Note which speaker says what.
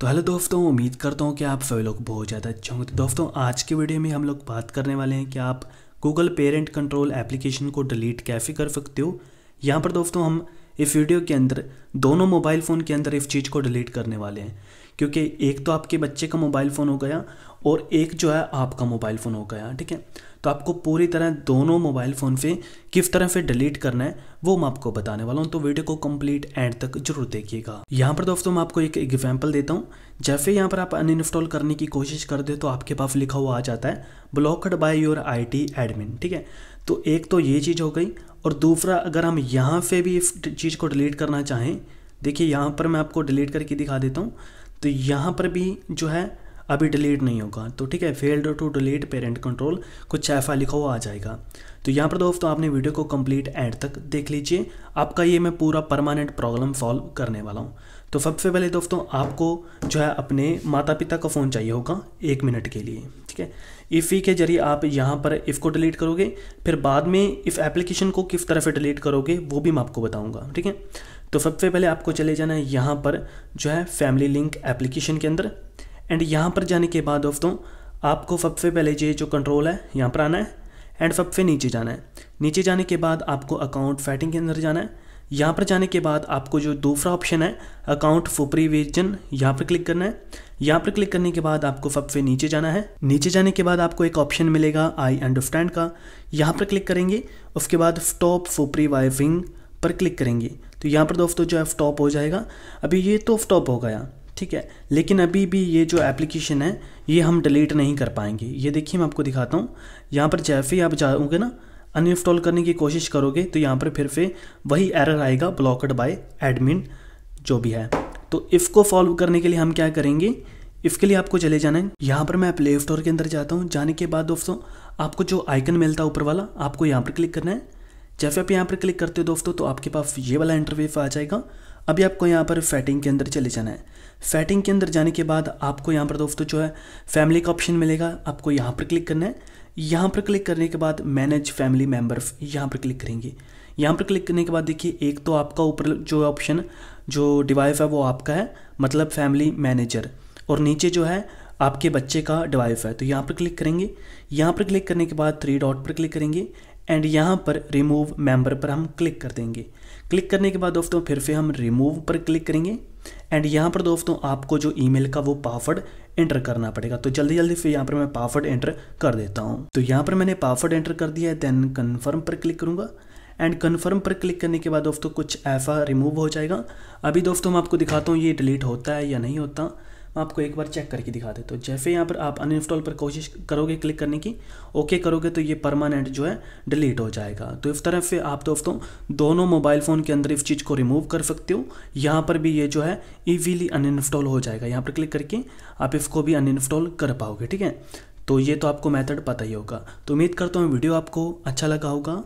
Speaker 1: तो हेलो दोस्तों उम्मीद करता हूँ कि आप सभी लोग बहुत ज़्यादा अच्छे होंगे तो दोस्तों आज के वीडियो में हम लोग बात करने वाले हैं कि आप गूगल पेरेंट कंट्रोल एप्लीकेशन को डिलीट कैसे कर सकते हो यहाँ पर दोस्तों हम इस वीडियो के अंदर दोनों मोबाइल फ़ोन के अंदर इस चीज़ को डिलीट करने वाले हैं क्योंकि एक तो आपके बच्चे का मोबाइल फ़ोन हो गया और एक जो है आपका मोबाइल फ़ोन हो गया ठीक है तो आपको पूरी तरह दोनों मोबाइल फ़ोन से किस तरह से डिलीट करना है वो मैं आपको बताने वाला हूँ तो वीडियो को कंप्लीट एंड तक जरूर देखिएगा यहाँ पर दोस्तों मैं आपको एक एग्जाम्पल देता हूँ जैसे यहाँ पर आप अनइंस्टॉल करने की कोशिश कर दे तो आपके पास लिखा हुआ आ जाता है blocked by your I admin ठीक है तो एक तो ये चीज़ हो गई और दूसरा अगर हम यहाँ से भी इस चीज़ को डिलीट करना चाहें देखिए यहाँ पर मैं आपको डिलीट करके दिखा देता हूँ तो यहाँ पर भी जो है अभी डिलीट नहीं होगा तो ठीक है failed to delete parent control कुछ ऐसा लिखा हुआ आ जाएगा तो यहाँ पर दोस्तों आपने वीडियो को कंप्लीट एंड तक देख लीजिए आपका ये मैं पूरा परमानेंट प्रॉब्लम सॉल्व करने वाला हूँ तो सबसे पहले दोस्तों आपको जो है अपने माता पिता का फ़ोन चाहिए होगा एक मिनट के लिए ठीक है इफ़ के जरिए आप यहाँ पर इफ़ को डिलीट करोगे फिर बाद में इफ़ एप्लीकेशन को किस तरह से डिलीट करोगे वो भी मैं आपको बताऊँगा ठीक है तो सबसे पहले आपको चले जाना है यहाँ पर जो है फैमिली लिंक एप्लीकेशन के अंदर एंड यहाँ पर जाने के बाद दोस्तों आपको सबसे पहले ये जो कंट्रोल है यहाँ पर आना है एंड सबसे नीचे जाना है नीचे जाने के बाद आपको अकाउंट फैटिंग के अंदर जाना है यहाँ पर जाने के बाद आपको जो दूसरा ऑप्शन है अकाउंट फॉर प्रीविजन यहाँ पर क्लिक करना है यहाँ पर क्लिक करने के बाद आपको सबसे नीचे जाना है नीचे जाने के बाद आपको एक ऑप्शन मिलेगा आई अंडरस्टैंड का यहाँ पर क्लिक करेंगे उसके बाद स्टॉप फॉर प्रीवाइविंग पर क्लिक करेंगे तो यहाँ पर दोस्तों जो है स्टॉप हो जाएगा अभी ये तो स्टॉप हो गया ठीक है लेकिन अभी भी ये जो एप्लीकेशन है ये हम डिलीट नहीं कर पाएंगे ये देखिए मैं आपको दिखाता हूँ यहाँ पर जैसे ही आप जाओगे ना अनइंस्टॉल करने की कोशिश करोगे तो यहाँ पर फिर से वही एरर आएगा ब्लॉकड बाय एडमिन जो भी है तो इसको फॉलो करने के लिए हम क्या करेंगे इसके लिए आपको चले जाना है यहाँ पर मैं प्ले स्टोर के अंदर जाता हूँ जाने के बाद दोस्तों आपको जो आइकन मिलता है ऊपर वाला आपको यहाँ पर क्लिक करना है जैसे आप यहाँ पर क्लिक करते हो दोस्तों तो आपके पास ये वाला इंटरव्यू आ जाएगा अभी आपको यहाँ पर फैटिंग के अंदर चले जाना है फैटिंग के अंदर जाने के बाद आपको यहाँ पर दोस्तों जो है फैमिली का ऑप्शन मिलेगा आपको यहाँ पर क्लिक करना है यहाँ पर क्लिक करने के बाद मैनेज फैमिली मेम्बर यहाँ पर क्लिक करेंगे यहाँ पर क्लिक करने के बाद देखिए एक तो आपका ऊपर जो ऑप्शन जो डिवाइस है वो आपका है मतलब फैमिली मैनेजर और नीचे जो है आपके बच्चे का डिवाइस है तो यहाँ पर क्लिक करेंगे यहाँ पर क्लिक करने के बाद थ्री डॉट पर क्लिक करेंगे एंड यहाँ पर रिमूव मेंबर पर हम क्लिक कर देंगे क्लिक करने के बाद दोस्तों फिर से हम रिमूव पर क्लिक करेंगे एंड यहाँ पर दोस्तों आपको जो ईमेल का वो पासवर्ड एंटर करना पड़ेगा तो जल्दी जल्दी फिर यहाँ पर मैं पासवर्ड एंटर कर देता हूँ तो यहाँ पर मैंने पासवर्ड एंटर कर दिया है देन कन्फर्म पर क्लिक करूँगा एंड कन्फर्म पर क्लिक करने के बाद दोस्तों कुछ ऐसा रिमूव हो जाएगा अभी दोस्तों मैं आपको दिखाता हूँ ये डिलीट होता है या नहीं होता मैं आपको एक बार चेक करके दिखा देता तो हूँ जैसे यहाँ पर आप अनइंस्टॉल पर कोशिश करोगे क्लिक करने की ओके करोगे तो ये परमानेंट जो है डिलीट हो जाएगा तो इस तरह से आप दोस्तों दोनों मोबाइल फ़ोन के अंदर इस चीज़ को रिमूव कर सकते हो यहाँ पर भी ये जो है ईजीली अनइंस्टॉल हो जाएगा यहाँ पर क्लिक करके आप इसको भी अनइंस्टॉल कर पाओगे ठीक है तो ये तो आपको मैथड पता ही होगा तो उम्मीद करता हूँ वीडियो आपको अच्छा लगा होगा